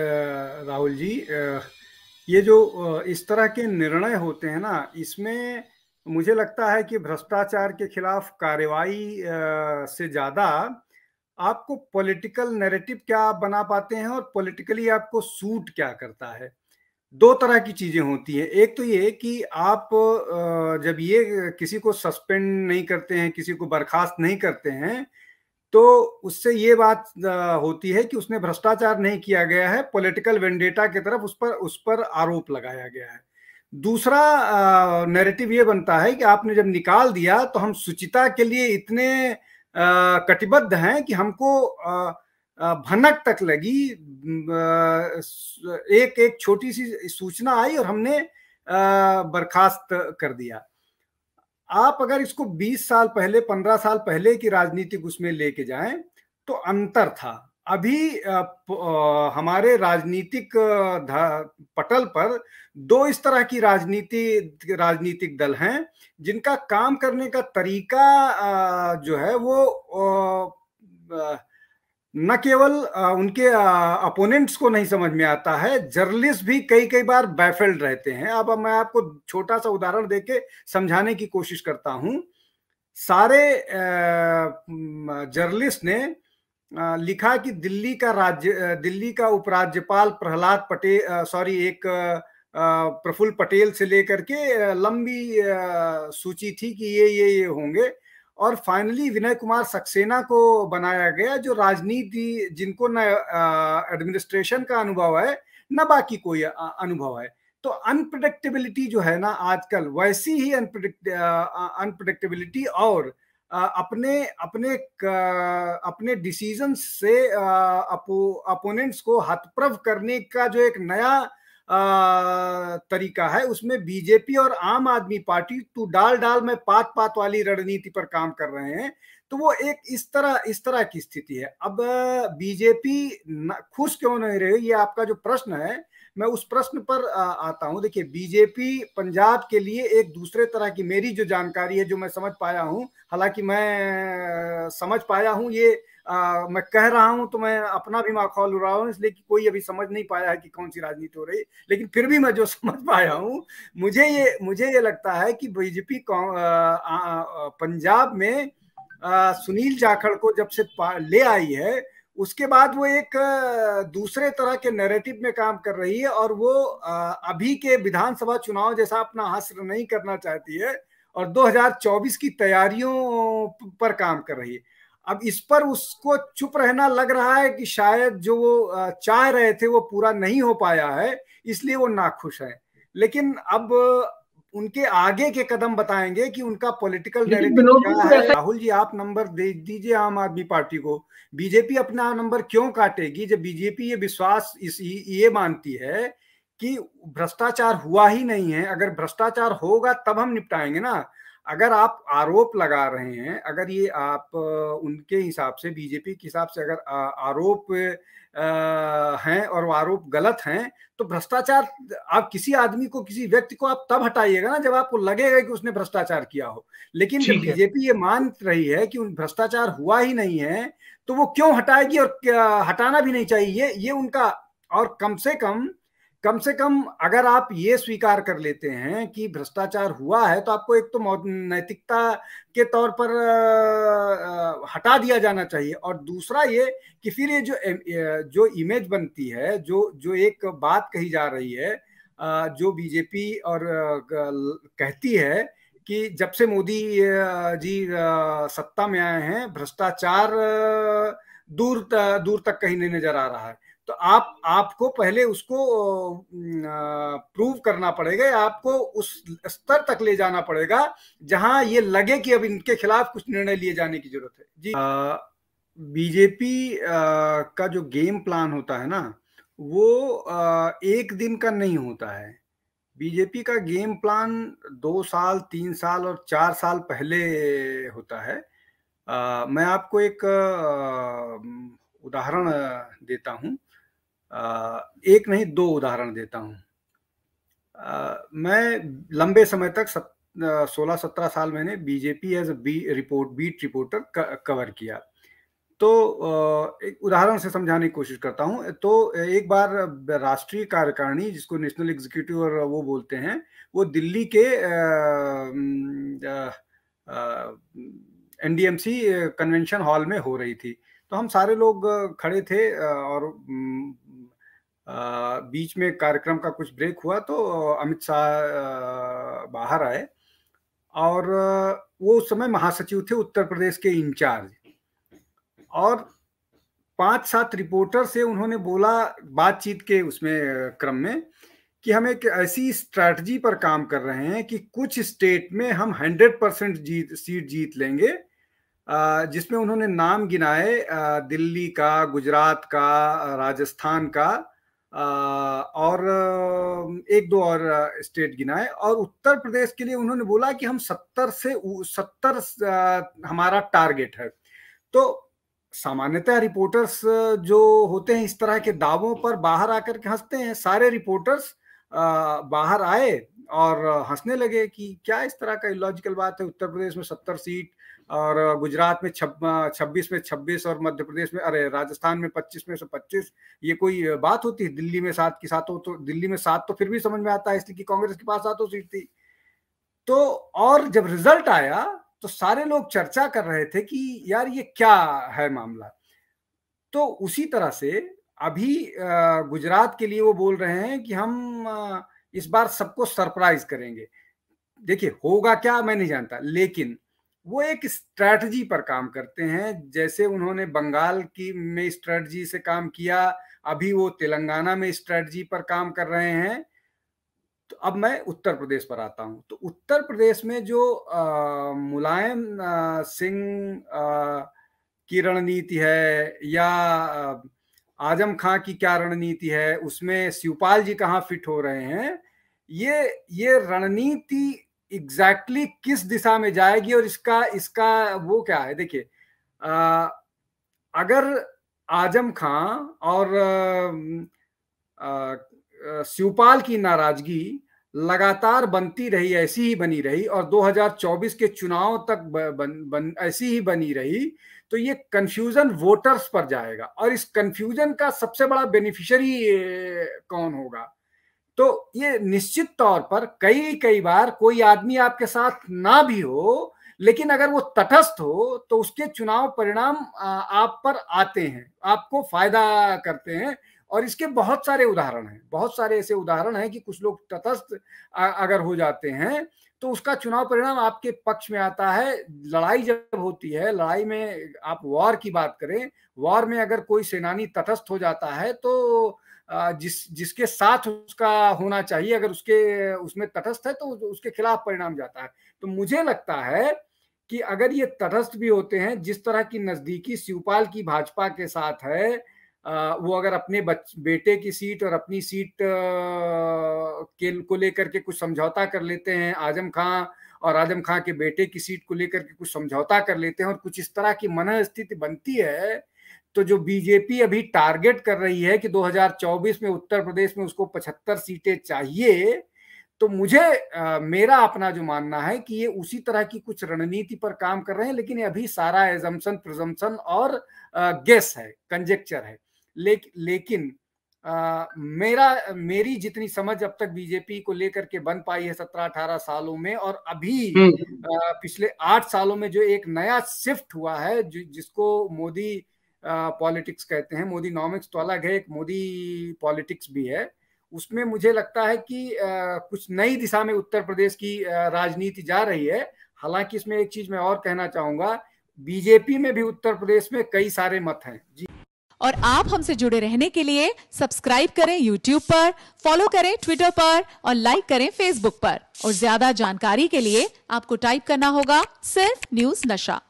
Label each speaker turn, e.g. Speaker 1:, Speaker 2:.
Speaker 1: राहुल जी ये जो इस तरह के निर्णय होते हैं ना इसमें मुझे लगता है कि भ्रष्टाचार के खिलाफ कार्रवाई से ज़्यादा आपको पॉलिटिकल नैरेटिव क्या बना पाते हैं और पॉलिटिकली आपको सूट क्या करता है दो तरह की चीज़ें होती हैं एक तो ये कि आप जब ये किसी को सस्पेंड नहीं करते हैं किसी को बर्खास्त नहीं करते हैं तो उससे ये बात होती है कि उसने भ्रष्टाचार नहीं किया गया है पॉलिटिकल वेंडेटा की तरफ उस पर उस पर आरोप लगाया गया है दूसरा नैरेटिव ये बनता है कि आपने जब निकाल दिया तो हम सुचिता के लिए इतने कटिबद्ध हैं कि हमको भनक तक लगी एक एक छोटी सी सूचना आई और हमने बर्खास्त कर दिया आप अगर इसको 20 साल पहले 15 साल पहले की राजनीति उसमें लेके जाएं तो अंतर था अभी हमारे राजनीतिक पटल पर दो इस तरह की राजनीति राजनीतिक दल हैं जिनका काम करने का तरीका जो है वो न केवल उनके अपोनेंट्स को नहीं समझ में आता है जर्नलिस्ट भी कई कई बार बैफेल्ड रहते हैं अब मैं आपको छोटा सा उदाहरण देके समझाने की कोशिश करता हूं सारे जर्नलिस्ट ने लिखा कि दिल्ली का राज्य दिल्ली का उपराज्यपाल प्रहलाद पटेल सॉरी एक प्रफुल्ल पटेल से लेकर के लंबी सूची थी कि ये ये ये होंगे और फाइनली विनय कुमार सक्सेना को बनाया गया जो राजनीति जिनको न एडमिनिस्ट्रेशन का अनुभव है न बाकी कोई अनुभव है तो अनप्रडिक्टेबिलिटी जो है ना आजकल वैसी ही अनप्रडिक्ट अनप्रडिक्टेबिलिटी और अपने अपने अपने डिसीजन से अपो अपोनेंट्स को हतप्रभ करने का जो एक नया तरीका है उसमें बीजेपी और आम आदमी पार्टी तू डाल डाल में पात पात वाली रणनीति पर काम कर रहे हैं तो वो एक इस तरह इस तरह की स्थिति है अब बीजेपी खुश क्यों नहीं रहे ये आपका जो प्रश्न है मैं उस प्रश्न पर आता हूं देखिए बीजेपी पंजाब के लिए एक दूसरे तरह की मेरी जो जानकारी है जो मैं समझ पाया हूं हालांकि मैं समझ पाया हूं ये आ, मैं कह रहा हूं तो मैं अपना भी माखौल उड़ा हूं इसलिए कि कोई अभी समझ नहीं पाया है कि कौन सी राजनीति हो रही लेकिन फिर भी मैं जो समझ पाया हूँ मुझे ये मुझे ये लगता है कि बीजेपी पंजाब में आ, सुनील जाखड़ को जब से ले आई है उसके बाद वो एक दूसरे तरह के नैरेटिव में काम कर रही है और वो अभी के विधानसभा चुनाव जैसा अपना हस्र नहीं करना चाहती है और 2024 की तैयारियों पर काम कर रही है अब इस पर उसको चुप रहना लग रहा है कि शायद जो वो चाह रहे थे वो पूरा नहीं हो पाया है इसलिए वो नाखुश है लेकिन अब उनके आगे के कदम बताएंगे कि उनका पॉलिटिकल क्या है राहुल जी आप नंबर दे दीजिए आम आदमी पार्टी को बीजेपी अपना नंबर क्यों काटेगी जब बीजेपी ये विश्वास इस ये मानती है कि भ्रष्टाचार हुआ ही नहीं है अगर भ्रष्टाचार होगा तब हम निपटाएंगे ना अगर आप आरोप लगा रहे हैं अगर ये आप उनके हिसाब से बीजेपी के हिसाब से अगर आरोप हैं और आरोप गलत हैं तो भ्रष्टाचार आप किसी आदमी को किसी व्यक्ति को आप तब हटाइएगा ना जब आपको लगेगा कि उसने भ्रष्टाचार किया हो लेकिन जब बीजेपी ये मान रही है कि भ्रष्टाचार हुआ ही नहीं है तो वो क्यों हटाएगी और हटाना भी नहीं चाहिए ये उनका और कम से कम कम से कम अगर आप ये स्वीकार कर लेते हैं कि भ्रष्टाचार हुआ है तो आपको एक तो नैतिकता के तौर पर हटा दिया जाना चाहिए और दूसरा ये कि फिर ये जो जो इमेज बनती है जो जो एक बात कही जा रही है जो बीजेपी और कहती है कि जब से मोदी जी सत्ता में आए हैं भ्रष्टाचार दूर दूर तक कहीं नहीं नजर आ रहा है तो आप आपको पहले उसको प्रूव करना पड़ेगा आपको उस स्तर तक ले जाना पड़ेगा जहां ये लगे कि अब इनके खिलाफ कुछ निर्णय लिए जाने की जरूरत है जी बीजेपी का जो गेम प्लान होता है ना वो आ, एक दिन का नहीं होता है बीजेपी का गेम प्लान दो साल तीन साल और चार साल पहले होता है आ, मैं आपको एक उदाहरण देता हूं एक नहीं दो उदाहरण देता हूँ मैं लंबे समय तक सोलह सत्रह साल मैंने BJP as B report beat reporter cover किया तो एक उदाहरण से समझाने की कोशिश करता हूँ तो एक बार राष्ट्रीय कार्यकारिणी जिसको नेशनल एग्जीक्यूटिव और वो बोलते हैं वो दिल्ली के एनडीएमसी कन्वेंशन हॉल में हो रही थी तो हम सारे लोग खड़े थे और बीच में कार्यक्रम का कुछ ब्रेक हुआ तो अमित शाह बाहर आए और वो उस समय महासचिव थे उत्तर प्रदेश के इंचार्ज और पांच सात रिपोर्टर से उन्होंने बोला बातचीत के उसमें क्रम में कि हम एक ऐसी स्ट्रैटी पर काम कर रहे हैं कि कुछ स्टेट में हम हंड्रेड परसेंट जीत सीट जीत लेंगे जिसमें उन्होंने नाम गिनाए दिल्ली का गुजरात का राजस्थान का और एक दो और स्टेट गिनाए और उत्तर प्रदेश के लिए उन्होंने बोला कि हम सत्तर से सत्तर हमारा टारगेट है तो सामान्यतः रिपोर्टर्स जो होते हैं इस तरह के दावों पर बाहर आकर के हंसते हैं सारे रिपोर्टर्स बाहर आए और हंसने लगे कि क्या इस तरह का इलॉजिकल बात है उत्तर प्रदेश में सत्तर सीट और गुजरात में छब्बीस में छब्बीस और मध्य प्रदेश में अरे राजस्थान में पच्चीस में से पच्चीस ये कोई बात होती है दिल्ली में सात की सातों तो दिल्ली में सात तो फिर भी समझ में आता है इसलिए कि कांग्रेस के पास सातों सीट थी तो और जब रिजल्ट आया तो सारे लोग चर्चा कर रहे थे कि यार ये क्या है मामला तो उसी तरह से अभी गुजरात के लिए वो बोल रहे हैं कि हम इस बार सबको सरप्राइज करेंगे देखिए होगा क्या मैं नहीं जानता लेकिन वो एक स्ट्रैटी पर काम करते हैं जैसे उन्होंने बंगाल की में स्ट्रैटी से काम किया अभी वो तेलंगाना में स्ट्रैटी पर काम कर रहे हैं तो अब मैं उत्तर प्रदेश पर आता हूं तो उत्तर प्रदेश में जो मुलायम सिंह की रणनीति है या आजम खां की क्या रणनीति है उसमें शिवपाल जी कहाँ फिट हो रहे हैं ये ये रणनीति एग्जैक्टली exactly किस दिशा में जाएगी और इसका इसका वो क्या है देखिए अगर आजम खां और शिवपाल की नाराजगी लगातार बनती रही ऐसी ही बनी रही और 2024 के चुनाव तक बन, बन ऐसी ही बनी रही तो ये कंफ्यूजन वोटर्स पर जाएगा और इस कंफ्यूजन का सबसे बड़ा बेनिफिशियरी कौन होगा तो ये निश्चित तौर पर कई कई बार कोई आदमी आपके साथ ना भी हो लेकिन अगर वो तटस्थ हो तो उसके चुनाव परिणाम आप पर आते हैं आपको फायदा करते हैं और इसके बहुत सारे उदाहरण हैं बहुत सारे ऐसे उदाहरण हैं कि कुछ लोग तटस्थ अगर हो जाते हैं तो उसका चुनाव परिणाम आपके पक्ष में आता है लड़ाई जब होती है लड़ाई में आप वॉर की बात करें वॉर में अगर कोई सेनानी तटस्थ हो जाता है तो जिस जिसके साथ उसका होना चाहिए अगर उसके उसमें तटस्थ है तो उसके खिलाफ परिणाम जाता है तो मुझे लगता है कि अगर ये तटस्थ भी होते हैं जिस तरह की नजदीकी शिवपाल की भाजपा के साथ है वो अगर अपने बच, बेटे की सीट और अपनी सीट के को लेकर के कुछ समझौता कर लेते हैं आजम खां और आजम खां के बेटे की सीट को लेकर के कुछ समझौता कर लेते हैं और कुछ इस तरह की मन स्थिति बनती है तो जो बीजेपी अभी टारगेट कर रही है कि 2024 में उत्तर प्रदेश में उसको 75 सीटें चाहिए तो मुझे आ, मेरा अपना जो मानना है कि ये उसी तरह की कुछ रणनीति पर काम कर रहे हैं लेकिन ये अभी सारा एजम्सन प्रजम्सन और आ, गेस है कंजेक्चर है ले, लेकिन आ, मेरा मेरी जितनी समझ अब तक बीजेपी को लेकर के बन पाई है सत्रह अठारह सालों में और अभी आ, हम्म। पिछले आठ सालों में जो एक नया शिफ्ट हुआ है जिसको मोदी पॉलिटिक्स कहते हैं मोदी नॉमिक्स तो अलग है एक मोदी पॉलिटिक्स भी है उसमें मुझे लगता है कि आ, कुछ नई दिशा में उत्तर प्रदेश की राजनीति जा रही है हालांकि इसमें एक चीज मैं और कहना चाहूंगा बीजेपी में भी उत्तर प्रदेश में कई सारे मत हैं जी और आप हमसे जुड़े रहने के लिए सब्सक्राइब करें यूट्यूब पर फॉलो करें ट्विटर पर और लाइक करें फेसबुक पर और ज्यादा जानकारी के लिए आपको टाइप करना होगा सिर्फ न्यूज नशा